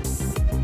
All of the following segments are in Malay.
Thank you.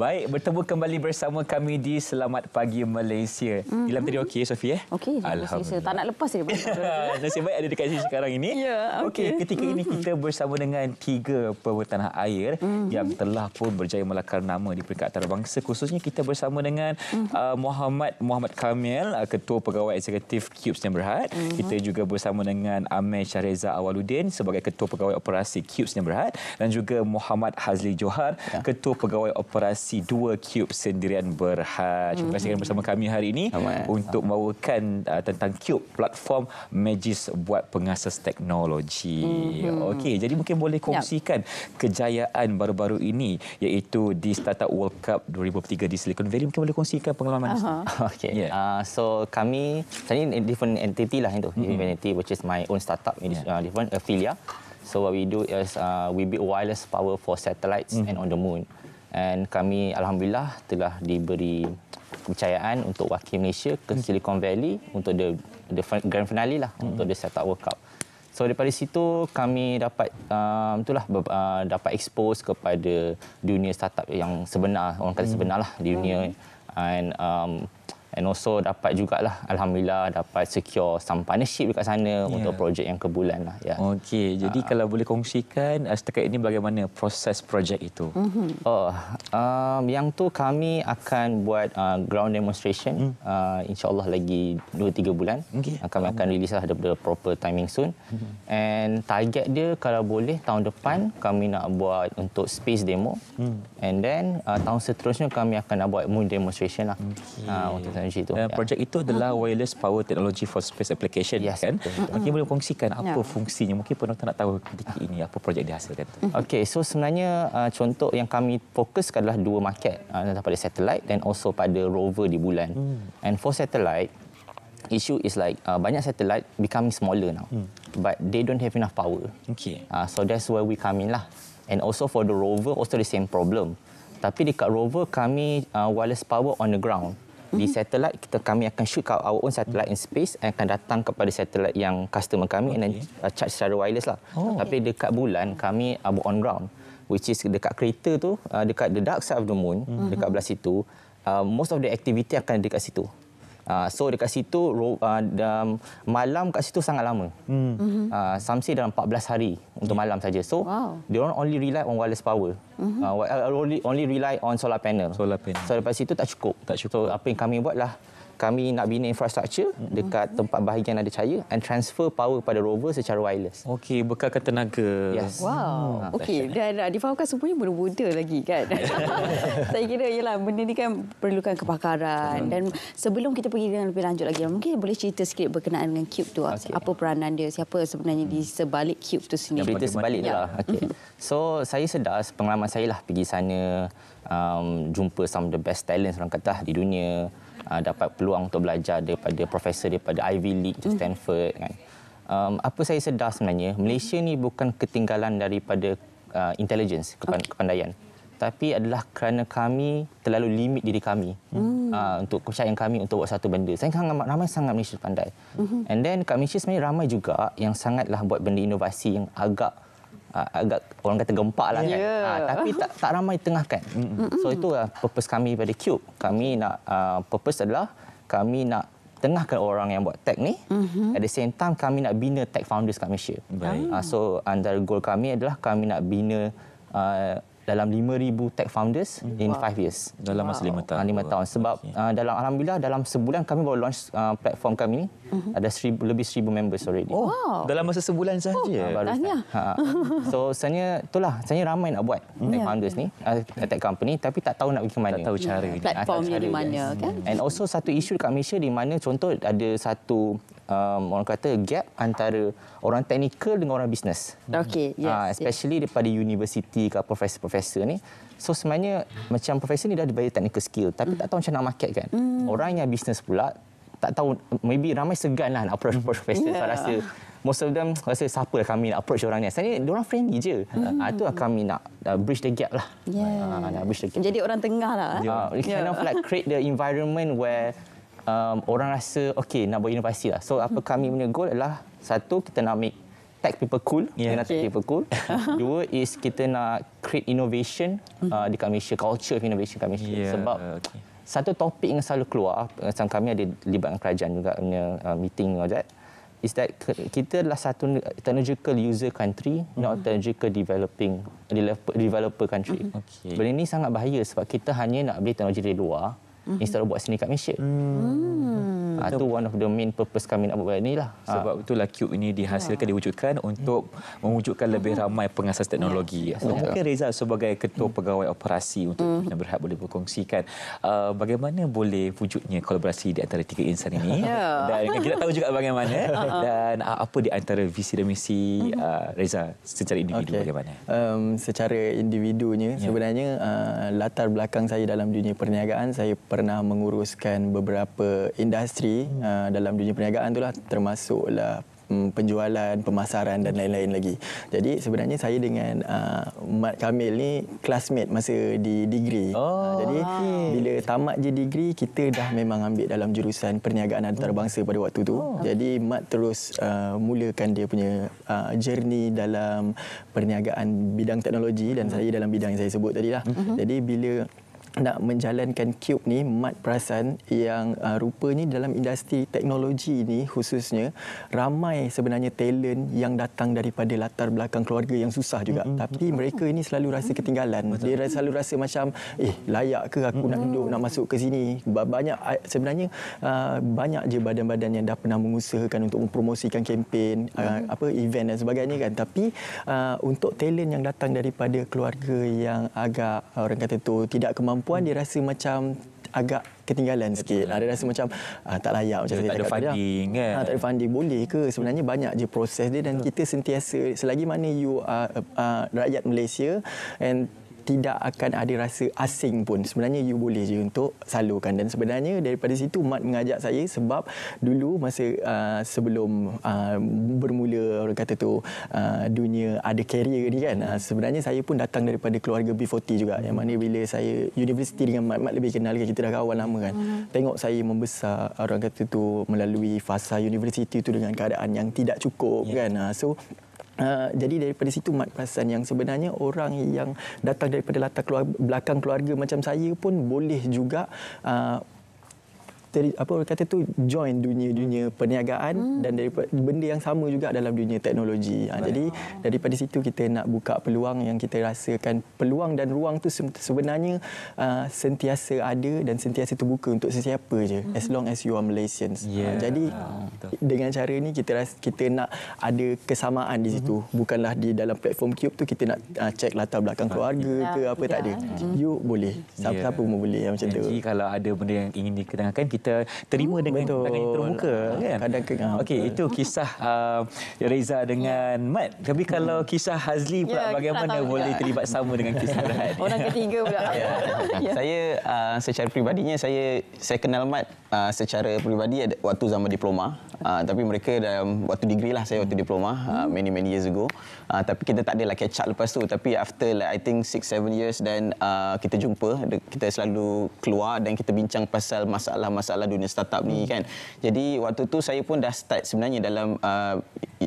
Baik, bertemu kembali bersama kami di Selamat Pagi Malaysia. Mm-hmm. Ilham tadi okey, Sofi? Eh? Okey, Alhamdulillah. tak nak lepas dia. Nasib baik ada dekat sini sekarang ini. Ya, yeah, Okay, ketika mm-hmm. ini mhm. kita bersama dengan tiga pemerintah tanah air mm-hmm. yang telah pun berjaya melakar nama di peringkat antarabangsa. Khususnya kita bersama dengan mm-hmm. uh, Muhammad Muhammad Kamil, uh, Ketua Pegawai Eksekutif Cubes yang berhad. Mm-hmm. Kita juga bersama dengan Amir Syahreza Awaludin sebagai Ketua Pegawai Operasi Cubes yang berhad. Dan juga Muhammad Hazli Johar, yeah. Ketua Pegawai Operasi aksi dua cube sendirian berhaj. Terima kasih kerana bersama kami hari ini Amat. Eh. untuk membawakan uh, tentang cube platform Magis buat pengasas teknologi. Mm-hmm. Okey, jadi mungkin boleh kongsikan yep. kejayaan baru-baru ini iaitu di Startup World Cup 2023 di Silicon Valley. Mungkin boleh kongsikan pengalaman. Uh-huh. Okey. Yeah. Uh, so kami tadi different entity lah itu. Mm-hmm. Entity which is my own startup in yeah. uh, different affiliate. So what we do is uh, we build wireless power for satellites mm-hmm. and on the moon and kami alhamdulillah telah diberi kepercayaan untuk wakil Malaysia ke hmm. Silicon Valley untuk the, the grand finale lah hmm untuk the Startup World Cup. So daripada situ kami dapat um, itulah uh, dapat expose kepada dunia startup yang sebenar orang kata hmm. sebenarlah mm-hmm. dunia hmm. and um, And also dapat juga lah, Alhamdulillah dapat secure some partnership dekat sana yeah. untuk projek yang kebulan lah. Yeah. Okey, jadi ah, ah. kalau boleh kongsikan eh, setakat ini bagaimana proses projek itu? Uh-huh. Oh, um, yang tu kami akan buat uh, ground demonstration uh uh, insyaAllah lagi 2-3 bulan. Okay. Uh, kami uh-huh. akan release lah the, the proper timing soon. Uh-huh. And target dia kalau boleh tahun depan uh kami nak buat untuk space demo. uh And then uh, tahun seterusnya kami akan nak buat moon demonstration lah. Okay. Uh, ah, untuk teknologi itu. Dan ya. projek itu adalah ah. wireless power technology for space application yes, kan. Betul, betul. Okay, boleh kongsikan apa ya. fungsinya? Mungkin penonton nak tahu ketika ini apa projek dihasilkan. Okay, so sebenarnya uh, contoh yang kami fokus adalah dua market uh, pada satellite dan also pada rover di bulan. Hmm. And for satellite issue is like uh, banyak satellite becoming smaller now. Hmm. But they don't have enough power. Okay. Uh, so that's where we come in lah. And also for the rover also the same problem. Tapi dekat rover kami uh, wireless power on the ground di mhm. satellite kita kami akan shoot kau our own satellite in space and akan datang kepada satellite yang customer kami okay. Uh, charge secara wireless lah. Oh. Tapi dekat bulan kami uh, on ground which is dekat kereta tu uh, dekat the dark side of the moon mm-hmm. dekat belah situ uh, most of the activity akan dekat situ. Uh, so dekat situ uh, malam kat situ sangat lama. Hmm. Uh, mhm. ah, Samsi dalam 14 hari untuk yeah. malam saja. So wow. they don't only rely on wireless power. Uh, only, only rely on solar panel. Solar panel. So lepas situ tak cukup. Tak cukup. So, apa yang kami buatlah kami nak bina infrastruktur dekat tempat bahagian ada cahaya and transfer power pada rover secara wireless. Okey, bekalkan tenaga. Yes. Wow. Hmm. Okey, dan difahamkan semuanya muda-muda lagi kan. Saya kira ialah benda ni kan perlukan kepakaran dan sebelum kita pergi dengan lebih lanjut lagi mungkin boleh cerita sikit berkenaan dengan cube tu. Okay. Apa peranan dia? Siapa sebenarnya di hmm. sebalik cube tu sini. Cerita sebalik lah. Ya. Okey. Mm-hmm. So, saya sedar pengalaman saya lah pergi sana um, jumpa some the best talent orang kata di dunia uh, dapat peluang untuk belajar daripada profesor daripada Ivy League hmm. Stanford kan. Um, apa saya sedar sebenarnya Malaysia ni bukan ketinggalan daripada uh, intelligence kepan- okay. kepandaian tapi adalah kerana kami terlalu limit diri kami hmm. uh, untuk kepercayaan kami untuk buat satu benda. Saya kan ramai, ramai sangat Malaysia pandai. Mm-hmm. And then kat Malaysia sebenarnya ramai juga yang sangatlah buat benda inovasi yang agak uh, agak orang kata gempak lah yeah. kan. Uh, tapi tak, tak ramai tengah kan. Mm-hmm. Hmm. So itulah purpose kami pada Cube. Kami nak uh, purpose adalah kami nak tengahkan orang yang buat tech ni. Mm-hmm. At the same time kami nak bina tech founders kat Malaysia. Baik. Uh, so antara goal kami adalah kami nak bina uh, dalam 5000 tech founders mm. wow. in 5 years dalam masa 5 tahun 5 tahun sebab okay. uh, dalam alhamdulillah dalam sebulan kami baru launch uh, platform kami ni -hmm. ada seribu, lebih seribu members already. Oh, wow. Dalam masa sebulan oh, sahaja? Oh, baru tanya. Ha. So, sebenarnya itulah. Sebenarnya ramai nak buat mm. tech ya. founders ni, uh, tech company tapi tak tahu nak pergi ke mana. Tak tahu cara. Yeah. Platformnya di mana. Yes. Kan? And also satu isu dekat Malaysia di mana contoh ada satu um, orang kata gap antara orang teknikal dengan orang bisnes. Okay, ah, yes. Uh, especially yes. daripada universiti ke profesor-profesor ni. So sebenarnya macam profesor ni dah ada banyak technical skill tapi mm. tak tahu macam nak market kan. Mm. Orang yang bisnes pula tak tahu maybe ramai segan lah nak approach mm. professor yeah. rasa most of them rasa siapa lah kami nak approach orang ni sebenarnya diorang friendly je mm. uh, ah, itu lah kami nak uh, bridge the gap lah yeah. uh, nak bridge the gap jadi orang tengah lah eh? Yeah. kind yeah. of like create the environment where um, orang rasa okay nak buat inovasi lah so apa mm. kami punya goal adalah satu kita nak make Tech people cool, yeah. kita nak tech people cool. Dua is kita nak create innovation hmm. uh, dekat Malaysia, culture of innovation dekat Malaysia. Yeah. Sebab okay satu topik yang selalu keluar macam kami ada libatkan kerajaan juga punya uh, meeting all that is that kita adalah satu technological user country mm-hmm. not mhm. technological developing developer, country. Mhm. Okay. Benda ini sangat bahaya sebab kita hanya nak beli teknologi dari luar mm-hmm. instead of buat seni kat Malaysia. Hmm. Itu hmm. Ah, one of the main purpose kami nak buat ni lah. Ah. Sebab ha. itulah Cube ini dihasilkan, yeah. diwujudkan untuk yeah. mewujudkan yeah. lebih hmm. ramai pengasas teknologi. Yeah. So, mungkin Reza sebagai ketua mm. pegawai operasi untuk mm. Pertamina Berhad boleh berkongsikan uh, bagaimana boleh wujudnya kolaborasi di antara tiga insan ini. Yeah. Dan kan kita tahu juga bagaimana. dan uh, apa di antara visi dan misi uh, Reza secara individu okay. bagaimana? Um, secara individunya yeah. sebenarnya uh, latar belakang saya dalam dunia perniagaan saya pernah menguruskan beberapa industri hmm. uh, dalam dunia perniagaan itulah termasuklah hmm, penjualan, pemasaran dan lain-lain lagi. Jadi sebenarnya saya dengan uh, Mat Kamil ni classmate masa di degree. Oh, uh, jadi okay. bila tamat je degree kita dah memang ambil dalam jurusan perniagaan antarabangsa pada waktu tu. Oh, okay. Jadi Mat terus uh, mulakan dia punya uh, journey dalam perniagaan bidang teknologi dan hmm. saya dalam bidang yang saya sebut tadi lah. Uh-huh. Jadi bila nak menjalankan Cube ni Mat Prasan yang uh, rupanya dalam industri teknologi ini khususnya ramai sebenarnya talent yang datang daripada latar belakang keluarga yang susah juga mm-hmm. tapi mereka ini selalu rasa ketinggalan Betul. dia selalu rasa macam eh layak ke aku mm-hmm. nak duduk nak masuk ke sini banyak sebenarnya uh, banyak je badan-badan yang dah pernah mengusahakan untuk mempromosikan kempen uh, mm-hmm. uh, apa event dan sebagainya kan tapi uh, untuk talent yang datang daripada keluarga yang agak orang kata tu tidak kemampuan perempuan dia rasa macam agak ketinggalan sikit. Ada rasa macam ah, tak layak macam dia saya tak ada lah. funding kan. Ha, tak ada funding boleh ke? Sebenarnya banyak je proses dia dan Betul. kita sentiasa selagi mana you are uh, rakyat Malaysia and tidak akan ada rasa asing pun. Sebenarnya you boleh je untuk salurkan dan sebenarnya daripada situ Mat mengajak saya sebab dulu masa uh, sebelum uh, bermula orang kata tu uh, dunia ada career ni kan. Uh, sebenarnya saya pun datang daripada keluarga B40 juga. Yang mana bila saya universiti dengan mat-mat lebih kenal kan kita dah kawan lama kan. hmm Tengok saya membesar orang kata tu melalui fasa universiti tu dengan keadaan yang tidak cukup yeah. kan. Uh, so Uh, jadi daripada situ mat perasan yang sebenarnya orang yang datang daripada latar keluar, belakang keluarga macam saya pun boleh juga uh, ter, apa orang kata tu join dunia-dunia perniagaan hmm. dan daripada benda yang sama juga dalam dunia teknologi. Ha, jadi daripada situ kita nak buka peluang yang kita rasakan peluang dan ruang tu sebenarnya uh, sentiasa ada dan sentiasa terbuka untuk sesiapa je hmm. as long as you are Malaysian. Ha, yeah. Ha, jadi ha, dengan cara ni kita ras, kita nak ada kesamaan di situ. Hmm. Bukanlah di dalam platform Cube tu kita nak uh, check latar belakang keluarga ke ya, apa tak ada. Mm-hmm. You boleh. Siapa-siapa yeah. pun boleh macam tu. Jadi kalau ada benda yang ingin diketengahkan kita kita terima hmm, dengan betul. tangan yang terbuka kan kadang kena ah, okey itu kisah uh, Reza dengan yeah. Mat tapi kalau hmm. kisah Hazli pula yeah, bagaimana boleh terlibat sama dengan kisah Rahat orang ketiga pula yeah. yeah. Ya. saya uh, secara peribadinya saya saya kenal Mat uh, secara peribadi waktu zaman diploma uh, tapi mereka dalam waktu degree lah saya waktu diploma uh, many many years ago uh, tapi kita tak adalah catch up lepas tu tapi after like, I think 6 7 years dan uh, kita jumpa kita selalu keluar dan kita bincang pasal masalah-masalah dunia startup ni kan jadi waktu tu saya pun dah start sebenarnya dalam uh,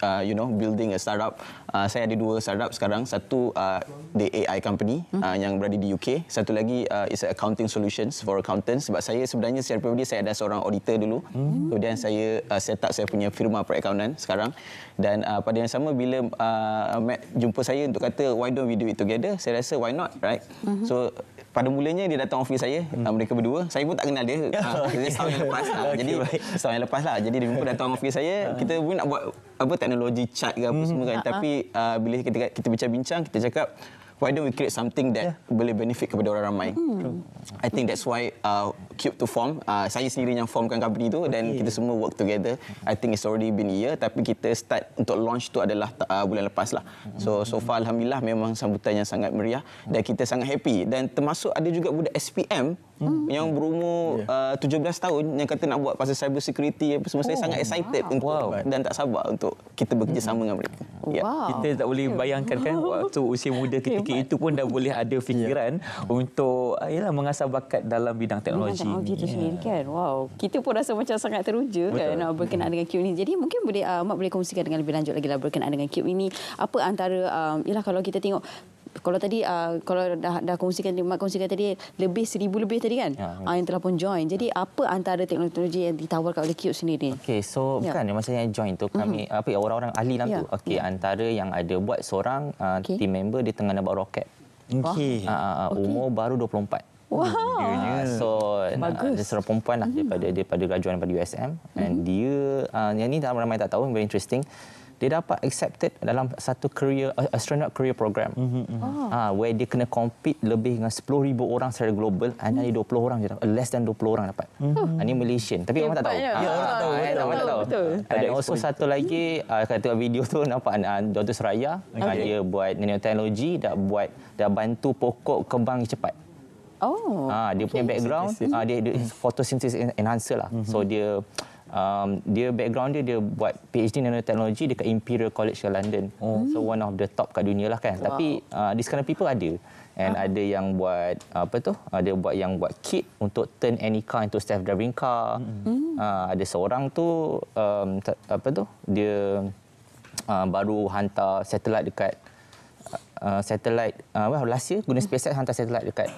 uh, you know building a startup. Uh, saya ada dua startup sekarang. Satu uh, the AI company hmm. uh, yang berada di UK. Satu lagi uh, is accounting solutions for accountants. Sebab saya sebenarnya secara pribadi saya ada seorang auditor dulu. Hmm. Kemudian saya uh, set up saya punya firma perakaunan sekarang. Dan uh, pada yang sama bila uh, Matt jumpa saya untuk kata why don't we do it together? Saya rasa why not, right? Hmm. So pada mulanya dia datang ofis saya hmm. Uh, mereka berdua saya pun tak kenal dia jadi ah, setahun yang lepas lah. okay, jadi saya yang lepas lah jadi dia pun datang ofis saya ah. kita pun nak buat apa teknologi chat ke apa hmm. semua kan hmm. tapi uh, bila kita kita bincang-bincang kita cakap why don't we create something that yeah. boleh benefit kepada orang ramai? Hmm. I think that's why uh, Cube to form. Uh, saya sendiri yang formkan company tu okay. kita semua work together. I think it's already been a year tapi kita start untuk launch tu adalah uh, bulan lepas lah. So so far alhamdulillah memang sambutan yang sangat meriah dan kita sangat happy dan termasuk ada juga budak SPM Hmm. yang berumur yeah. uh, 17 tahun yang kata nak buat pasal cyber security apa semua oh, saya sangat excited wow. untuk wow. dan tak sabar untuk kita bekerjasama hmm. dengan mereka. Ya. Wow. Kita tak boleh bayangkan kan waktu usia muda ketika Hebat. itu pun dah boleh ada fikiran ya. untuk ayalah ah, mengasah bakat dalam bidang teknologi. Bidang teknologi ini. Ya. sendiri kan. Wow. Kita pun rasa macam sangat teruja kan nak berkenaan dengan Cube ini. Jadi mungkin boleh uh, mak boleh kongsikan dengan lebih lanjut lagi lah berkenaan dengan Cube ini. Apa antara ialah yalah kalau kita tengok kalau tadi uh, kalau dah dah kongsikan mak kongsikan tadi lebih seribu lebih tadi kan ya, uh, yang telah pun join. Jadi ya. apa antara teknologi yang ditawarkan oleh Cube sendiri? Okey, so ya. kan masa yang join tu kami mm-hmm. apa ya, orang-orang ahli dalam ya. tu. Okey, ya. antara yang ada buat seorang uh, okay. team member dia tengah nak buat roket. Okey. Uh, uh, umur baru 24. Wow. Uh, so Bagus. Nah, dia seorang perempuan lah, mm daripada daripada rajuan daripada USM mm and mm-hmm. dia uh, yang ni ramai ramai tak tahu very interesting dia dapat accepted dalam satu career uh, astronaut career program. Mm-hmm. Oh. Ha, where dia kena compete lebih dengan 10,000 orang secara global and mm. ada 20 orang je dapat. Uh, less than 20 orang dapat. Mm-hmm. Ini ah, Malaysian. Tapi orang tak tahu. Ya, ha, orang tak tahu. Orang eh, tak tahu. Betul. And also satu lagi, uh, kata video tu nampak uh, Dr. Seraya. Okay. Ah, dia buat nanoteknologi, dah buat, dah bantu pokok kembang cepat. Oh. Ha, dia okay. punya background, uh, dia, dia hmm. photosynthesis enhancer lah. Mm-hmm. So hmm. dia um, dia background dia dia buat PhD nanotechnology dekat Imperial College of London. Oh. So one of the top kat dunia lah kan. Wow. Tapi uh, this kind people ada. And ah. ada yang buat apa tu? Ada uh, buat yang buat kit untuk turn any car into self driving car. Mm. Uh, ada seorang tu um, apa tu? Dia uh, baru hantar satellite dekat uh, satellite. uh, last year guna hmm. SpaceX hantar satelit dekat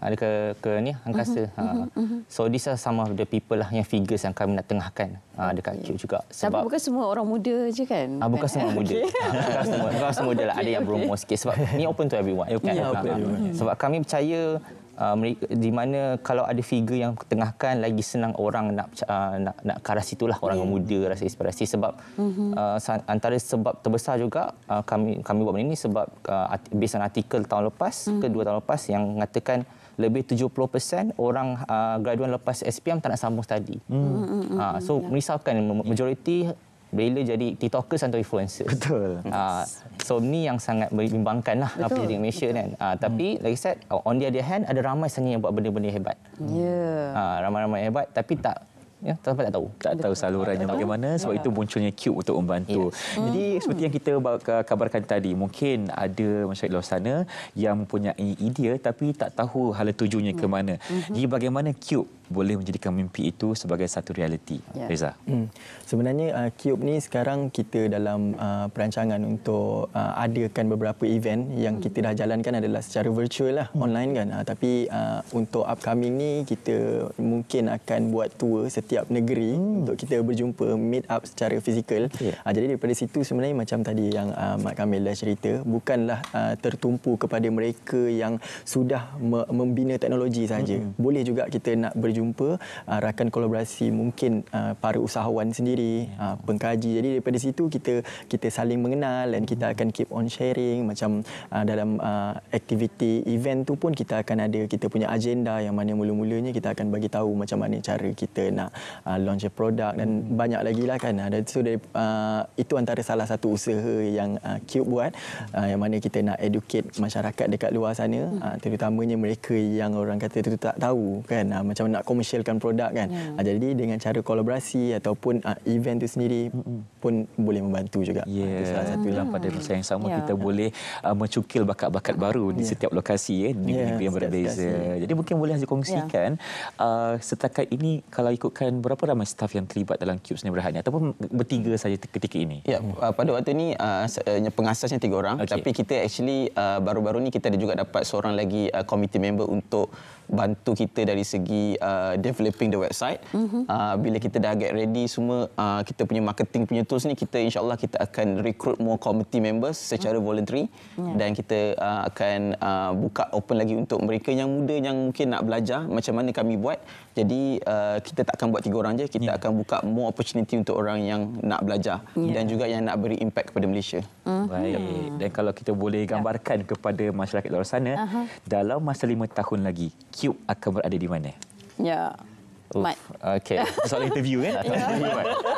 ada ah, ke ke ni angkasa. Uh-huh, uh-huh. So this are some of the people lah yang figures yang kami nak tengahkan uh, dekat okay. Q juga sebab Tapi bukan semua orang muda je kan? Ah uh, bukan eh, semua muda. Okay. bukan semua. Bukan semua lah. ada yang berumur sikit sebab ni open to everyone. Okay. Kan? Yeah, okay. Sebab kami percaya Uh, di mana kalau ada figure yang ketengahkan lagi senang orang nak uh, nak nak ke arah situlah orang yeah. muda rasa inspirasi sebab mm-hmm. uh, antara sebab terbesar juga uh, kami kami buat ini sebab uh, based on artikel tahun lepas mm. ke dua tahun lepas yang mengatakan lebih 70% orang uh, graduan lepas SPM tak nak sambung study. Hmm. Uh, so, ya. misalkan majoriti bila jadi TikTokers atau influencers. Betul. Uh, so, ni yang sangat membimbangkan lah apa jadi Malaysia kan. Betul. kan. Uh, tapi, hmm. like I said, on the other hand, ada ramai sebenarnya yang buat benda-benda hebat. Ya. Yeah. Uh, ramai-ramai hebat tapi tak ya tak tahu tak tahu salurannya tak bagaimana tahu. sebab ya. itu munculnya cube untuk membantu. Ya. Hmm. Jadi seperti yang kita kabarkan tadi mungkin ada masyarakat luar sana yang mempunyai idea tapi tak tahu hala tujuannya ke hmm. mana. Hmm. Jadi bagaimana cube boleh menjadikan mimpi itu sebagai satu realiti. Yeah. Reza. Hmm. Sebenarnya uh, Cube ni sekarang kita dalam uh, perancangan untuk uh, adakan beberapa event yang hmm. kita dah jalankan adalah secara virtual lah hmm. online kan. Uh, tapi uh, untuk upcoming ni kita mungkin akan buat tour setiap negeri hmm. untuk kita berjumpa meet up secara fizikal. Yeah. Uh, jadi daripada situ sebenarnya macam tadi yang uh, Mak Kamil dah cerita bukanlah uh, tertumpu kepada mereka yang sudah me- membina teknologi saja. Hmm. Boleh juga kita nak berjumpa jumpa uh, rakan kolaborasi mungkin uh, para usahawan sendiri ya. uh, pengkaji jadi daripada situ kita kita saling mengenal dan kita hmm. akan keep on sharing macam uh, dalam uh, aktiviti event tu pun kita akan ada kita punya agenda yang mana mula-mulanya kita akan bagi tahu macam mana cara kita nak uh, launch a product dan hmm. banyak lagi lah kan Ada so uh, itu antara salah satu usaha yang uh, Cube buat uh, yang mana kita nak educate masyarakat dekat luar sana hmm. uh, terutamanya mereka yang orang kata tu tak tahu kan uh, macam nak komersialkan produk kan. Yeah. Ya. Jadi dengan cara kolaborasi ataupun ah, event itu sendiri pun boleh membantu juga. Yeah. salah satu lah pada masa yang sama yeah. kita boleh ah, mencukil bakat-bakat ah, baru yeah. di ya. setiap lokasi ya, di negeri yeah, yang berbeza. Jadi mungkin boleh saya kongsikan yeah. Ya. uh, setakat ini kalau ikutkan berapa ramai staff yang terlibat dalam Cube Sini Berhad ataupun bertiga saja ketika ini. Ya, yeah. uh, pada waktu ini uh, pengasasnya tiga orang okay. tapi kita actually uh, baru-baru ni kita ada juga dapat seorang lagi uh, committee member untuk bantu kita dari segi uh, developing the website. Mm-hmm. Uh, bila kita dah get ready semua uh, kita punya marketing punya tools ni kita insyaallah kita akan recruit more community members secara mm. voluntary yeah. dan kita uh, akan uh, buka open lagi untuk mereka yang muda yang mungkin nak belajar macam mana kami buat. Jadi uh, kita tak akan buat tiga orang je, kita yeah. akan buka more opportunity untuk orang yang nak belajar yeah. dan juga yang nak beri impact kepada Malaysia. Mm-hmm. Baik. Dan kalau kita boleh gambarkan yeah. kepada masyarakat luar sana uh-huh. dalam masa lima tahun lagi Cube akan berada di mana? Ya. Mat. Okey. Soal interview kan? Ya.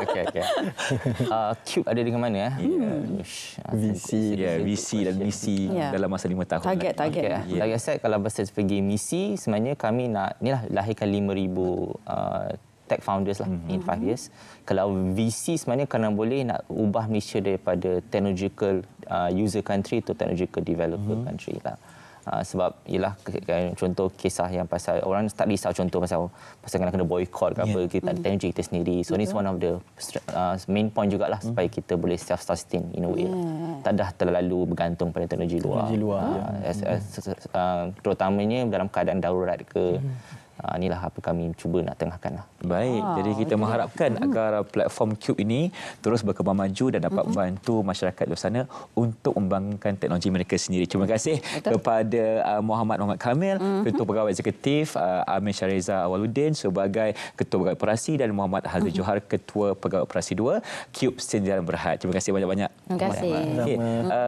okay. okey. Uh, Cube ada di mana? Eh? Hmm. Ya? Hmm. Ah, VC. Ya, yeah, VC dan misi yeah. dalam masa lima tahun. Target, lah. target. Okay. Yeah. Target set kalau pasal pergi misi, sebenarnya kami nak ni lah, lahirkan 5,000 uh, tech founders lah mm-hmm. in five mhm. years. Kalau VC sebenarnya kerana boleh nak ubah misi daripada technological uh, user country to technological developer mm-hmm. country lah. Ah, sebab ialah contoh kisah yang pasal orang tak risau contoh pasal pasal kena kena boycott, ke yeah. apa ya. kita hmm. tak tengok kita sendiri so ni one of the uh, main point jugalah mm. supaya kita boleh self sustain in a way yeah. Hmm. tak dah terlalu bergantung pada teknologi luar teknologi luar uh, ah, yeah. as, as, uh, terutamanya dalam keadaan darurat ke mm. Uh, inilah apa kami cuba nak tengahkan. Lah. Baik, ah, jadi kita okay. mengharapkan hmm. agar platform Cube ini terus berkembang maju dan dapat hmm. membantu masyarakat di sana untuk membangunkan teknologi mereka sendiri. Terima hmm. kasih Betul. kepada uh, Muhammad Muhammad Kamil, hmm. Ketua Pegawai Eksekutif uh, Amir Syariza Awaludin sebagai Ketua Pegawai Operasi dan Muhammad Hazri hmm. Johar, Ketua Pegawai Operasi 2 Cube Sendirian Berhad. Terima kasih banyak-banyak. Terima kasih. Okay. Uh,